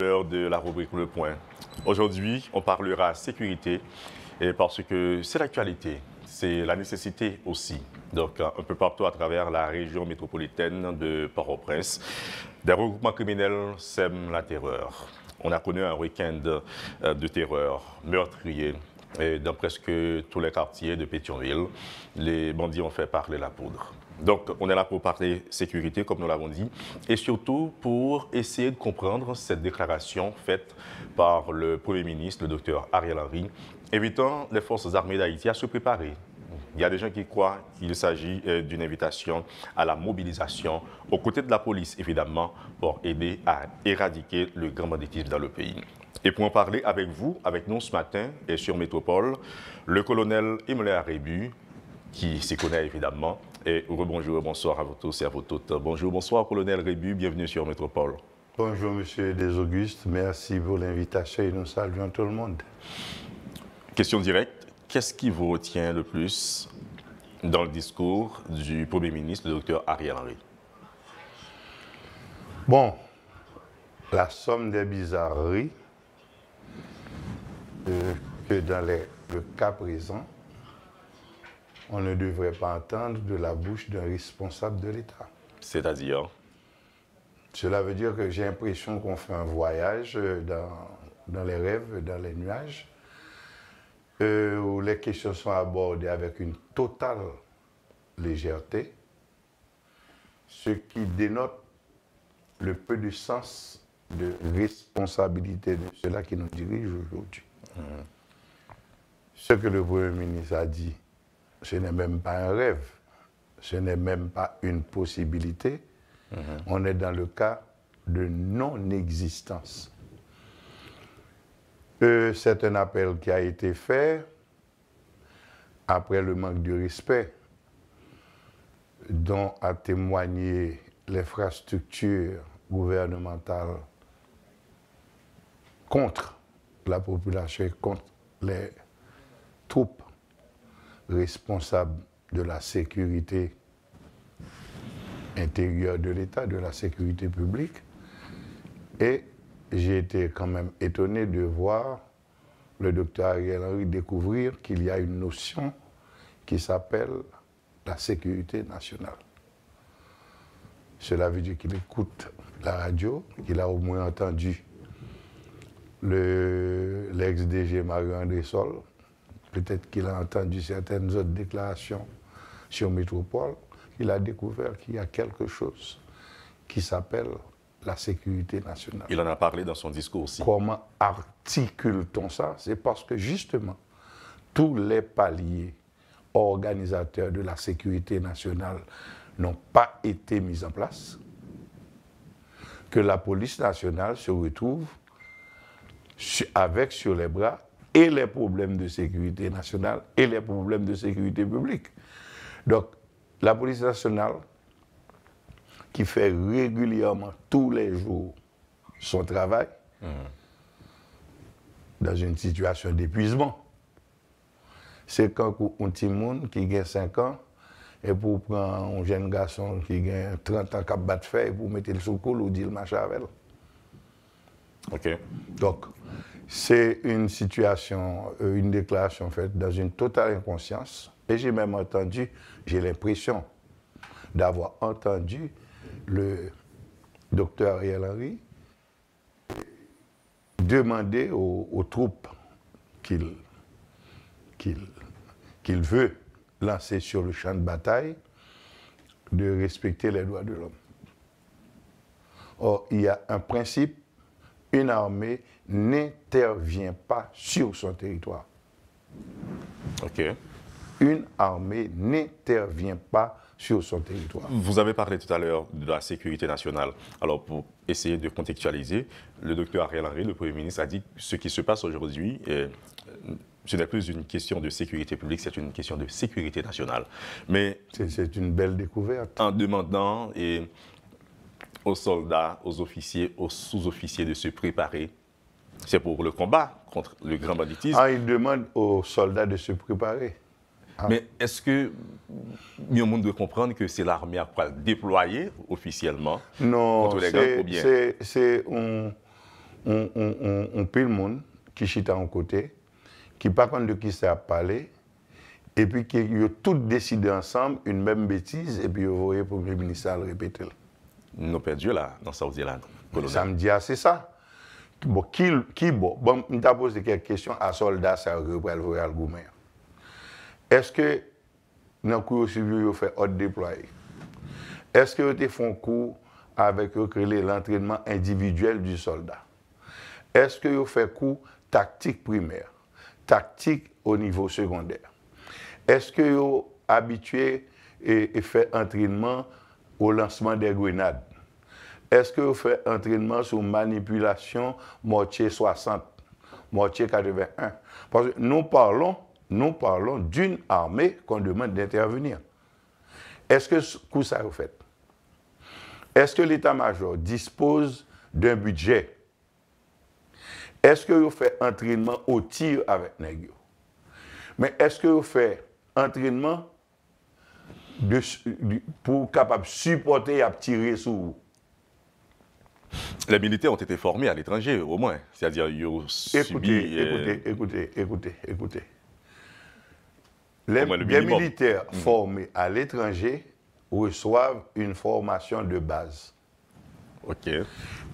L'heure de la rubrique Le Point. Aujourd'hui, on parlera sécurité et parce que c'est l'actualité, c'est la nécessité aussi. Donc, un peu partout à travers la région métropolitaine de Port-au-Prince, des regroupements criminels sèment la terreur. On a connu un week-end euh, de terreur, meurtrier, et dans presque tous les quartiers de Pétionville. Les bandits ont fait parler la poudre. Donc, on est là pour parler sécurité, comme nous l'avons dit, et surtout pour essayer de comprendre cette déclaration faite par le Premier ministre, le docteur Ariel Henry, évitant les forces armées d'Haïti à se préparer. Il y a des gens qui croient qu'il s'agit euh, d'une invitation à la mobilisation aux côtés de la police, évidemment, pour aider à éradiquer le grand banditisme dans le pays. Et pour en parler avec vous, avec nous ce matin, et sur Métropole, le colonel Emile Arébu, qui s'y connaît évidemment, et bonjour, bonsoir à vous tous et à vous toutes. Bonjour, bonsoir, colonel Rébu, bienvenue sur Métropole. Bonjour, monsieur Des Augustes, merci pour l'invitation et nous saluons tout le monde. Question directe, qu'est-ce qui vous retient le plus dans le discours du Premier ministre, le docteur Ariel Henry Bon, la somme des bizarreries euh, que dans le cas présent, on ne devrait pas entendre de la bouche d'un responsable de l'État. C'est-à-dire Cela veut dire que j'ai l'impression qu'on fait un voyage euh, dans, les rêves, dans les nuages, euh, où les questions sont abordées avec une totale légèreté, ce qui dénote le peu de sens de responsabilité de ceux-là qui nous dirigent aujourd'hui. Mmh. Ce que le Premier ministre a dit ce n'est même pas un rêve, ce n'est même pas une possibilité. Mhm. On est dans le cas de non-existence. Euh, c'est un appel qui a été fait après le manque de respect dont a témoigné l'infrastructure gouvernementale contre la population contre les troupes responsable de la sécurité intérieure de l'État, de la sécurité publique. Et j'ai été quand même étonné de voir le docteur Ariel Henry découvrir qu'il y a une notion qui s'appelle la sécurité nationale. Cela veut dire qu'il écoute la radio, qu'il a au moins entendu l'ex-DG Marie-André Sol peut-être qu'il a entendu certaines autres déclarations sur Métropole, il a découvert qu'il y a quelque chose qui s'appelle la sécurité nationale. Il en a parlé dans son discours aussi. Comment articule-t-on ça C'est parce que justement, tous les paliers organisateurs de la sécurité nationale n'ont pas été mis en place, que la police nationale se retrouve avec sur les bras et les problèmes de sécurité nationale et les problèmes de sécurité publique. Donc, la police nationale, qui fait régulièrement tous les jours son travail, mm. dans une situation d'épuisement, c'est quand un petit monde qui gagne 5 ans, et pour prendre un jeune garçon qui gagne 30 ans qui a de fer, pour mettre le cou ou dire le machin avec OK. Donc, c'est une situation, euh, une déclaration faite dans une totale inconscience. Et j'ai même entendu, j'ai l'impression d'avoir entendu le docteur Ariel Henry demander aux, troupes qu'il veut lancer sur le champ de bataille de respecter les droits de l'homme. Or, il y a un principe une armée n'intervient pas sur son territoire. OK. Une armée n'intervient pas sur son territoire. Vous avez parlé tout à l'heure de la sécurité nationale. Alors, pour essayer de contextualiser, le docteur Ariel Henry, le Premier ministre, a dit que ce qui se passe aujourd'hui, euh, ce n'est plus une question de sécurité publique, c'est une question de sécurité nationale. Mais... C'est une belle découverte. En demandant... et aux soldats, aux officiers, aux sous-officiers de se préparer. C'est pour le combat contre le grand banditisme. Ah, il demande aux soldats de se préparer. Ah. Mais est-ce que le monde doit comprendre que c'est l'armée à quoi déployer officiellement non, contre les c'est un, un, un, un, pile monde qui chita en côté, qui par contre de qui ça a parlé, et puis qui a tout décidé ensemble une même bêtise, et puis vous voyez le Premier ministre le répéter. Nou pèdjou la nan saoudi lan. Sa m diya, se sa. Ki bo? Bon, m bon, bon, ta pose kèk kèk kèsyon a soldat sa rupèl vèl vèl goumè. Eske nan kou yo sivyo yo fè hot deploye? Eske yo te fon kou avèk yo krelè l'entrènman individuel di soldat? Eske yo fè kou taktik primèr? Taktik o nivou sekondèr? Eske yo abitwè e fè entrènman au lancement des grenades Est-ce que vous faites entraînement sur manipulation mortier 60, mortier 81 Parce que nous parlons, nous parlons d'une armée qu'on demande d'intervenir. Est-ce que ça vous faites Est-ce que l'état-major dispose d'un budget Est-ce que vous faites entraînement au tir avec Negio Mais est-ce que vous faites entraînement pour capable supporter et tirer sous Les militaires ont été formés à l'étranger, au moins. C'est-à-dire, ils euh, écoutez, Écoutez, écoutez, écoutez, écoutez. Les, militaires mm. formés à l'étranger reçoivent une formation de base. OK.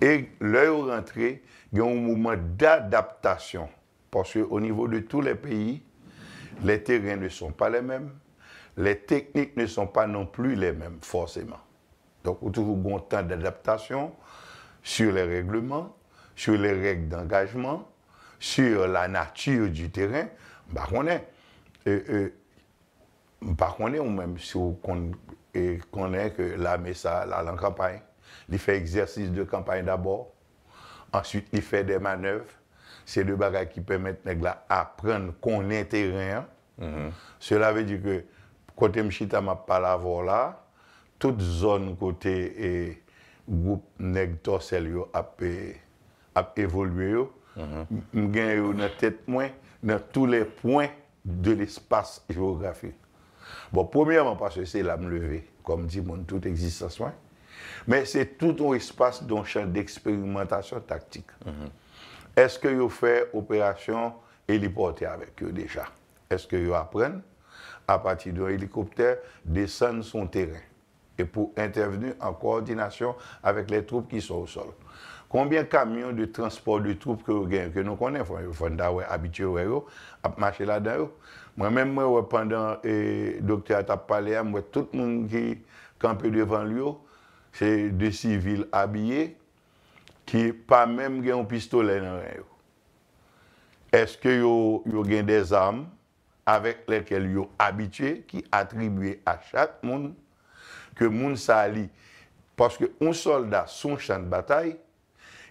Et leur entrée, il y a un moment d'adaptation. Parce qu'au niveau de tous les pays, les terrains ne sont pas les mêmes, les techniques ne sont pas non plus les mêmes, forcément. Donc, vous toujours bon temps d'adaptation sur les règlements, sur les règles d'engagement, sur la nature du terrain. Bah, on est. Euh, euh bah, est ou même si on connaît que l'armée, ça, là, en campagne, il fait exercice de campagne d'abord, ensuite, il fait des manœuvres. C'est le bagages qui permettent d'apprendre qu'on est terrain. Mm-hmm. Cela veut dire que Kote m chita ma palavon la, tout zon kote e goup neg to sel yo ap e, evolue yo, m gen yo nan tet mwen, nan tout le pwen de l'espace geografi. Bon, pwemirman pa se se la m leve, kom di moun tout existas mwen, men se tout ou espace don chan de eksperimentasyon taktik. Eske yo fè operasyon, e li pote avek yo deja. Eske yo aprenne, a pati dwen helikopter, desen son teren, e pou intervenu an koordinasyon avek le troupe ki sa ou sol. Koumbien kamyon de transport de troupe ke nou konen fwen, fwen da wè abitye wè yo, ap mache la dan yo. Mwen men mwen wè pandan, doktorat ap palea, mwen tout moun ki kampe devan lyo, se de sivil abye, ki pa menm gen yon pistolen wè yo. Eske yo gen dezarm, avèk lè tèl yo abitye ki atribuye a chat moun ke moun sa li. Paske un soldat son chan batay,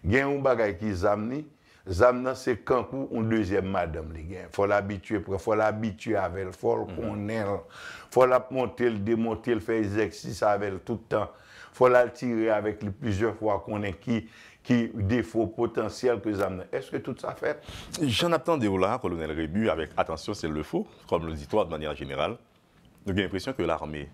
gen ou bagay ki zamni, zamnan se kankou un deuxième madame li gen. Fò l'abitye pre, fò l'abitye avèl, fò l'ponèl, mhm. fò l'apmote l'demote l'fèzèksis avèl toutan, fò l'altire avèk l'pizèr fwa konèk ki, qui défaut potentiel que amène. Est-ce que tout ça fait J'en attends des là, colonel Rébu, avec attention, c'est le faux, comme l'auditoire de manière générale. j'ai l'impression que l'armée,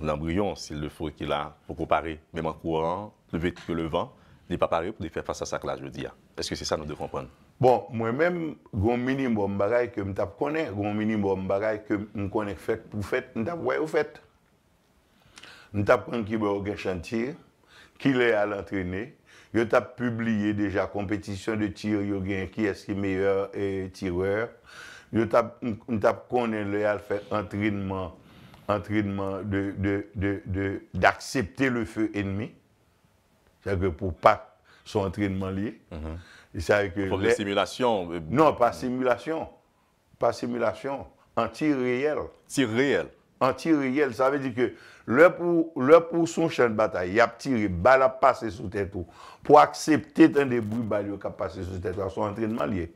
l'embryon, s'il le faut, qu'il a pour comparer, même en courant, le, que le vent, n'est pas pareil pour faire face à ça que là, je dire. Est-ce que c'est ça que nous devons prendre Bon, moi-même, un minimum bagaille que je connais, un minimum bagaille que je m'm connais fait pour faire, je faites. Nous fait. Je apprends qui est au chantier, qui est à l'entraîner, je t'a publié déjà compétition de tir, yo gagne qui est le meilleur et tireur. Yo t'a t'a le fait entraînement entraînement de de d'accepter de, le feu ennemi. C'est-à-dire que pour pas son entraînement lié. Mm-hmm. que Pour les simulations. Euh, non, pas mm-hmm. simulation. Pas simulation. En tir réel. Tir réel. an ti reyel, sa ve di ke le pou son chan batay, yap tire, bal ap pase sou tetou, pou aksepte tan debou bal yo kap pase sou tetou, an son entrenman liye.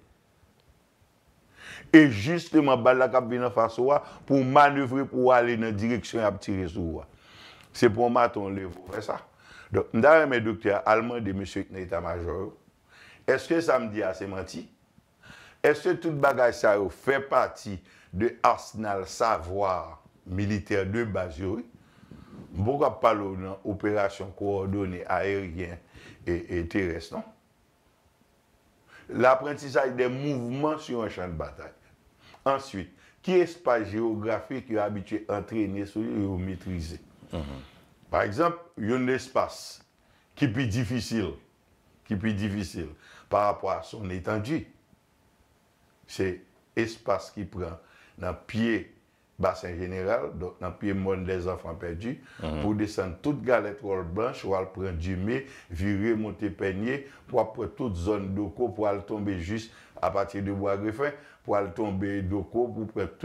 E justeman, bal la kap binan fasyo wa, pou manouvre pou wale nan direksyon ap tire sou wa. Se pou maton levo, ve sa. Ndare men doktia, alman de monsiou etan major, eske sa mdi ase manti? Eske tout bagay sa yo fe pati de arsenal savoar militer de base yoy, mpou ka palo nan operasyon kou ordoni aeryen e teres, nan? L'aprentisaj de mouvment si yon chan batal. Ansyit, ki espay geografik yon abitye antrenye sou yon mitrize? Mm-hmm. Par ekzamp, yon espas ki pi difisil ki pi difisil par apwa son etanji. Se espas ki pran nan piye Basen jeneral, nan pi moun des afan perdi, mhm. pou desen tout galet wol blanche, wal pren di me, viri, monte penye, pou apre tout zon doko, pou apre tout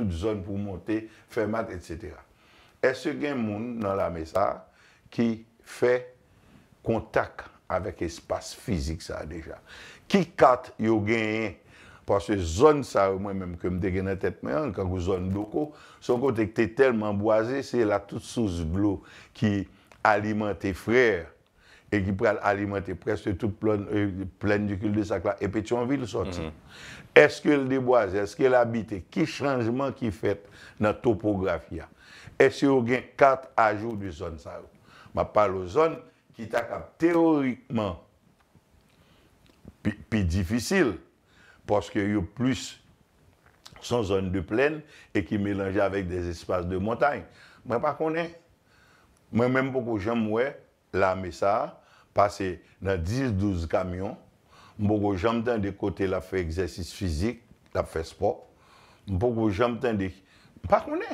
zon pou monte, fermat, etc. Ese gen moun nan la mesa, ki fe kontak avek espas fizik sa deja. Ki kat yo gen en, Forse zon sa ou mwen menm ke mde gen nan tet mwen an, kakou zon doko, son kontek te telman boaze, se la tout souz glo ki alimante freyre, e ki pral alimante prest tout plen euh, dikul de sakla, epè ti anvi lousoti. Mm-hmm. Eske l deboaze, eske l habite, ki chanjman ki fet nan topografya? Eske ou gen kat ajou du zon sa ou? Ma palo zon ki ta kap teorikman pi difisil, poske yo plus son zon de plen e ki melanje avèk des espase de montagne. Mwen pa konè. Mwen mèm pou kou jom mwè, la mè sa, pase nan 10-12 kamyon, mwen pou kou jom tan de kote la fè eksersis fizik, la fè sport, mwen pou kou jom tan de... Mwen pa konè.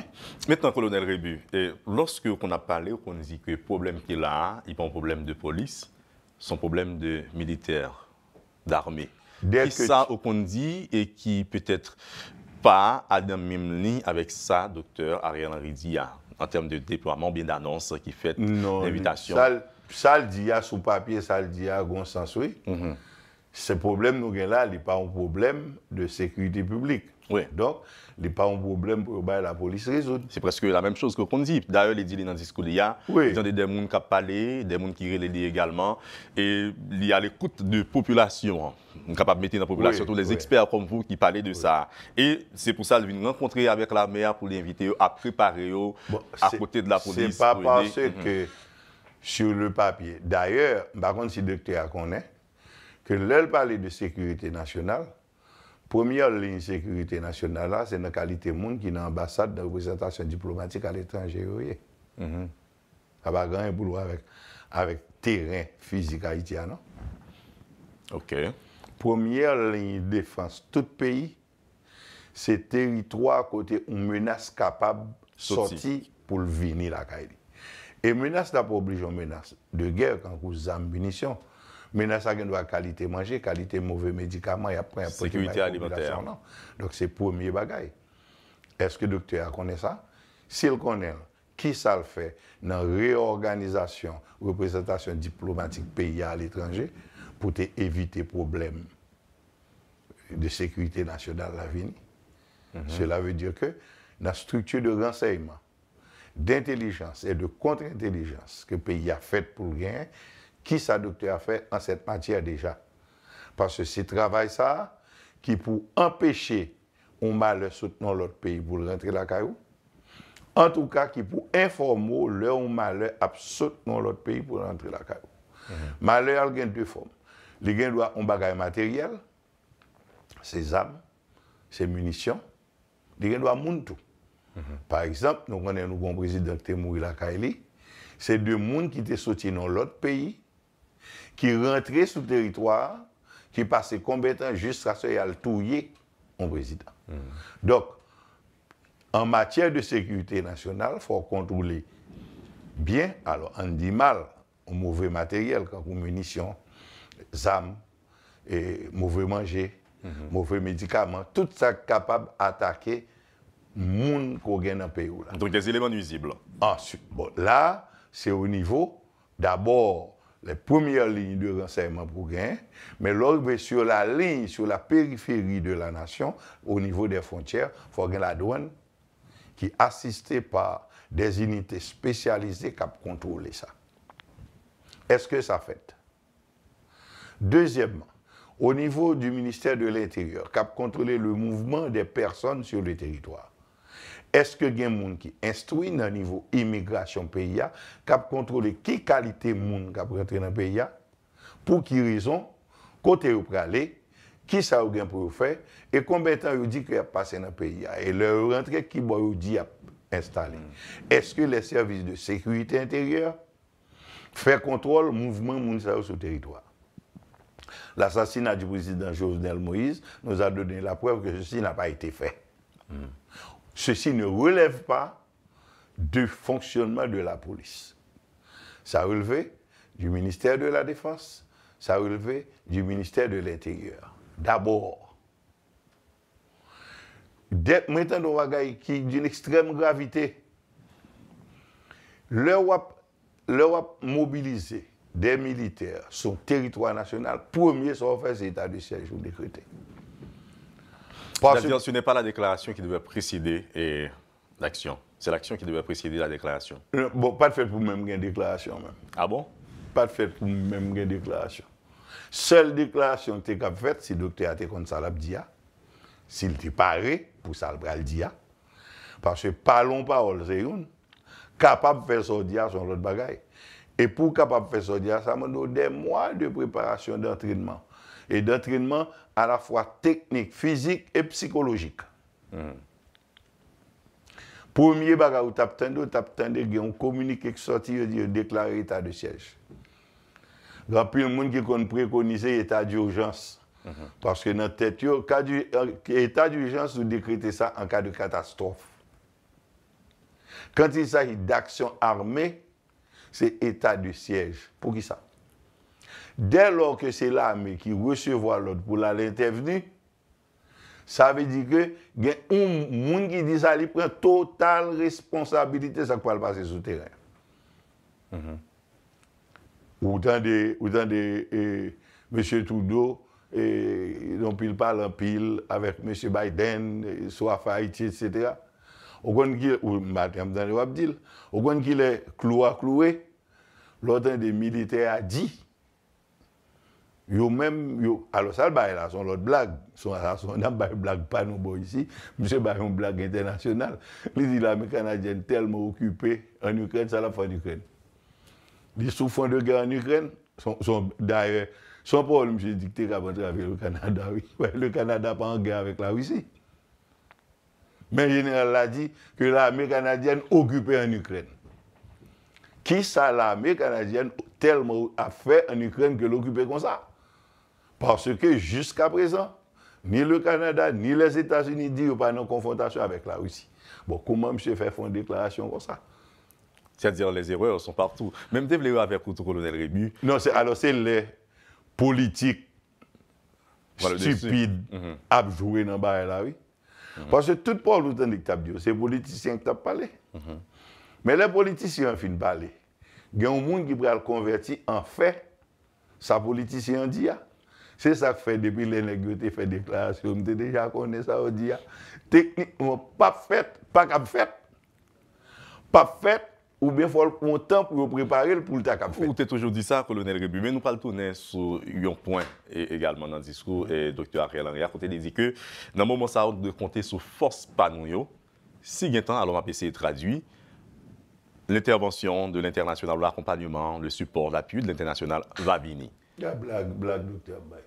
Mètan, Kolonel Rebu, eh, lòske ou kon ap pale, ou kon zi ke problem ki la a, i pa un problem de polis, son problem de militer, d'armè, Ki sa okon di e ki petet pa Adem Mimli avek sa doktor Aryan Aridia an tem de deploaman bin nanons ki fet l'invitasyon. Non, sa l di ya sou papye, sa l di ya gonsanswe. Se mhm. problem nou gen la li pa an problem de sekwite publik. Oui. Donc, n'y a pas un problème pour la police résoudre. C'est presque la même chose que qu'on dit. D'ailleurs, les dit dans le discours, il y a des gens qui parlent, des gens qui relèvent également. Et il y a l'écoute de population. Hein. On est capable de mettre dans la population tous les experts comme vous qui parlent de ça. Et c'est pour ça que je rencontrer avec la maire pour l'inviter à préparer oh, à côté de la police. C'est pas parce que mm-hmm. sur le papier. D'ailleurs, par contre, si le docteur connaît, que parle parle de sécurité nationale, Première ligne de sécurité nationale, c'est la qualité monde qui est dans l'ambassade de représentation diplomatique à l'étranger. Mm-hmm. Ça va gagner boulot avec, avec terrain physique haïtien. Première ligne de défense, tout pays, c'est territoire côté une menace capable de sortir pour venir la Haïti. Et menace, n'a pas obligé menace de guerre, quand vous avez munitions. Mais là, ça doit qualité manger, qualité mauvais médicaments, et après, Sécurité alimentaire. Non. Donc, c'est premier bagage. Est-ce que le docteur connaît ça S'il connaît, qui ça le fait dans la réorganisation, représentation diplomatique pays à l'étranger pour éviter problème de sécurité nationale à l'avenir mhm. Cela veut dire que la structure de renseignement, d'intelligence et de contre-intelligence que le pays a faite pour gagner, ki sa dokte a fe an set matya deja. Pas se si travay sa, ki pou empeshe ou male sot nan lot peyi pou rentre la kayou, an tou ka ki pou informo le ou male ap sot nan lot peyi pou rentre la kayou. Male mm-hmm. al gen dwe form. Li gen dwa ou bagaye materyel, se zam, se munisyon, li gen dwa moun tou. Mm-hmm. Par exemple, nou konen nou gombrezi dek te mouri la kayou li, se dwe moun ki te soti nan lot peyi, qui rentrait sur le territoire, qui passait combien de jusqu'à ce qu'il tout en président. Mm. Donc, en matière de sécurité nationale, il faut contrôler bien, alors on dit mal, mauvais matériel, comme munitions, armes, et mauvais manger, mm-hmm. mauvais médicaments, tout ça capable d'attaquer monde qu'on gagne dans le pays. Donc des éléments nuisibles. là, c'est au niveau d'abord les premières lignes de renseignement pour gagner, mais est sur la ligne, sur la périphérie de la nation, au niveau des frontières, il faut la douane qui est assistée par des unités spécialisées qui contrôler ça. Est-ce que ça fait Deuxièmement, au niveau du ministère de l'Intérieur, qui contrôler le mouvement des personnes sur le territoire, eske gen moun ki instoui nan nivou imigrasyon pe ya, kap kontrole ki kalite moun kap rentre nan pe ya, pou ki rizon, kote yo prale, ki sa ou gen pou yo fe, e konbetan yo di ki ap pase nan pe ya, e le rentre ki bo yo di ap installe. Eske le servis de sekurite interiore, fe kontrole mouvment moun sa yo sou teritwa. L'assasinat di prezident Josenel Moïse nou a dene la preve ki josi na pa ite fe. Hmm. Ceci ne relève pas du fonctionnement de la police. Ça relevé du ministère de la Défense, ça relevé du ministère de l'Intérieur. D'abord, dès maintenant qui d'une extrême gravité, l'Europe mobilisé des militaires sur le territoire national, premier sur fait, c'est l'état de siège ou décrété. Ce n'est pas la déclaration qui devait précéder l'action. C'est l'action qui devait précéder la déclaration. Euh, bon, pas de fait pour même une déclaration. Même. Ah bon Pas de fait pour même une déclaration. Seule déclaration que tu as faite, si le docteur a été contre ça, ah. s'il te paré pour ça, ah. Parce que parlons parole, c'est une. Capable de faire ah, son dia, sur l'autre bagaille. Et pour capable de faire son dia, ça m'a donné des mois de préparation, d'entraînement. Et d'entraînement, a la fwa teknik, fizik, e psikologik. Premier baga ou tap tende, ou tap tende, gen ou komunikek, soti yo diyo deklarer etat de siyej. Do api yon moun ki kon prekonise etat de urjans. Paske nan tet yo, etat de urjans, yo dekrete sa an ka de katastrofe. Kan ti sa hi d'aksyon armé, se etat de siyej. Po ki sa? Den lor ke se la me ki resevo alot pou la lenteveni, sa ve di ke gen un moun ki di sa li pren total responsabilite sa kwa l'pase sou teren. Mm-hmm. Ou tan de M. Trudeau, yon pil palan pil avet M. Biden, Soa Faiti, etc. Ou Matiam Danewabdil, ou kan ki le klo a klo we, lor tan de milite a di, Yo men, yo, alo sa l baye la, son lot blag, son dam baye blag pa nou bo yisi, mse baye yon blag internasyonal, li di l ame Kanadyen telmo okype en Ukren, sa la fwa en Ukren. Li sou fwa de gen en Ukren, son, son, d'ayre, son pou ou li mse dikte kapantre avye le Kanada, wè, le Kanada pa an gen avye la wisi. Men jeneral la di, ki l ame Kanadyen okype en Ukren. Ki sa l ame Kanadyen telmo a fwe en Ukren ke l okype konsa? Parce que jusqu'à présent, ni le Canada, ni les Etats-Unis di ou pa nan konfrontasyon avec la Russie. Bon, kouman msè fè fè fòn deklarasyon wò sa. C'est-à-dire les erreurs sont partout. Mèm tèp l'erreur a fè koutou kolonel Rémy. Non, alors c'est les politiques stupides apjoué nan barè la wè. Parce que tout pau l'outendik tab di ou, c'est les politiciens qui tap palè. Mm-hmm. Mais les politiciens fin palè. Gè ou moun Gibrale converti en fè, sa politiciens di ya. Se sa fe depi le negyo te fe deklarasyon, te deja konen sa o diya, teknik mwen pa fet, pa kap fet, pa fet, ou ben fol kontan pou yo prepare l pou l ta kap fet. Ou te toujou di sa, kolonel Rebu, men nou pal tonen sou yon poin, e egalman nan zisko, e doktor Ariel Anriak, ou te dizi ke, nan moun moun sa o dekonte sou fos panou yo, si gen tan alon apese tradwi, l entervansyon de l enternasyonal l akompanyman, le support, l apiw de l enternasyonal va vini. Ya blag, blag dout ya bay.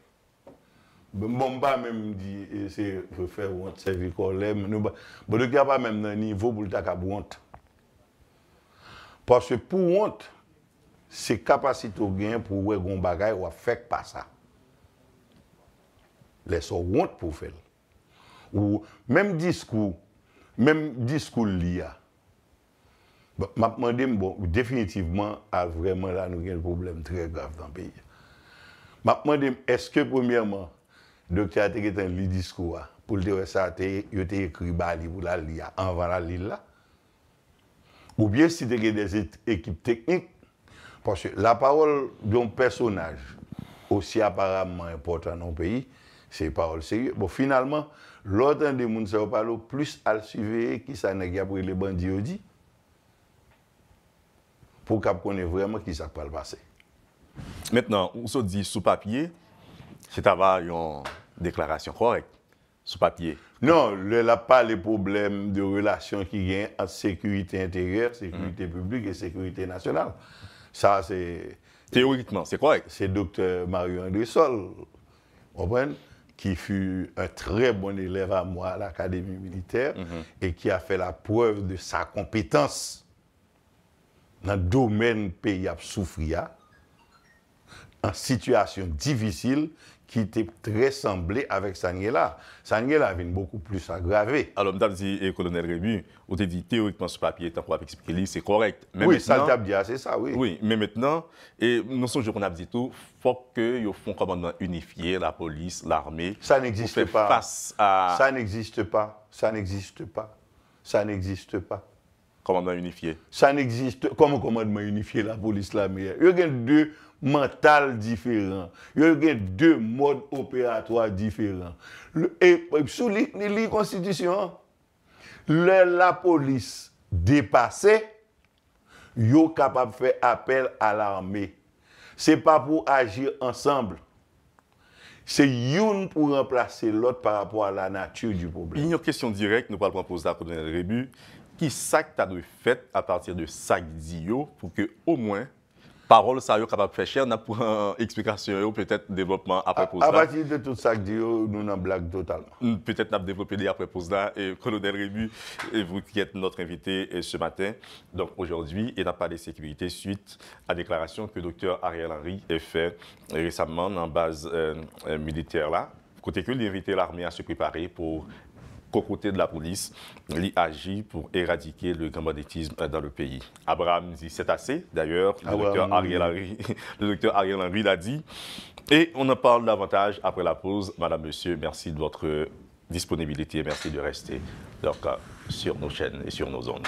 Mbomba menm di, se fe want, se vi kolem, mbou dek yapa menm nan nivou pou lita kap want. Paswe pou want, se kapasito gen pou we goun bagay wafek pa sa. Leso want pou fel. Ou, menm diskou, menm diskou liya, map mandem bo, ou definitivman a vreman la nou gen problem tre gav dan peyye. Makman dem, eske pwemirman, do kya teke ten li diskouwa, pou lte we sa te yo te ekri bali pou la li a anvala li la, ou bien si teke de ekip teknik, la parol yon personaj, osi aparamman importan an peyi, se parol seri, bo finalman, lortan de moun se wopalo, plus al suveye ki sa negi apre le bandi yodi, pou kap konen vreman ki sa kwa lpasey. Maintenant, on se dit sous papier, c'est avoir une déclaration correcte, sous papier. Non, il n'y pas les problèmes de relation qui gagnent entre sécurité intérieure, sécurité mm. publique et sécurité nationale. Ça, c'est. Théoriquement, c'est correct. C'est docteur Mario-André Sol, qui fut un très bon élève à moi à l'Académie militaire mm-hmm. et qui a fait la preuve de sa compétence dans le domaine pays à souffrir en situation difficile qui était très semblée avec Sangela. Sangela avait beaucoup plus aggravé. Alors, M. dit, eh, colonel Rémy, on avez dit théoriquement ce papier, tant qu'on expliquer, c'est correct. oui, ça t'a dit, ah, c'est ça, oui. Oui, mais maintenant, et nous sommes qu'on a dit tout, faut que le font commandement unifié, la police, l'armée. Ça n'existe pas. Face à... Ça n'existe pas. Ça n'existe pas. Ça n'existe pas. Commandement unifié. Ça n'existe. Comment commandement unifié, la police, l'armée Il y a deux Mantal diferant. Yo gen de mod operatoi diferant. E sou li li konstitisyon? Le la polis depase, yo kapap fe apel al arme. Se pa pou agir ansambl. Se youn pou remplase lot par rapport a la natyur di poublan. Inyo kesyon direk, nou palpon pos la podenel rebu, ki sak ta do fet a partir de sak di yo pou ke o mwen parole ça est capable de faire cher, on a pour une euh, explication peut-être développement après ça. À partir de tout ça que dit, nous en blague totalement. Peut-être n'a développé des après pour ça. et colonel Rébu vous qui êtes notre invité euh, ce matin. Donc aujourd'hui, il n'a pas de sécurité suite à déclaration que docteur Ariel Henry a fait récemment dans la base euh, militaire là côté que l'invité l'armée à se préparer pour côté de la police, il agit pour éradiquer le grand dans le pays. Abraham dit c'est assez, d'ailleurs, le, docteur Ariel Henry, le docteur l'a dit. Et on en parle davantage après la pause. Madame, monsieur, merci de votre disponibilité et merci de rester sur nos chaînes et sur nos ondes.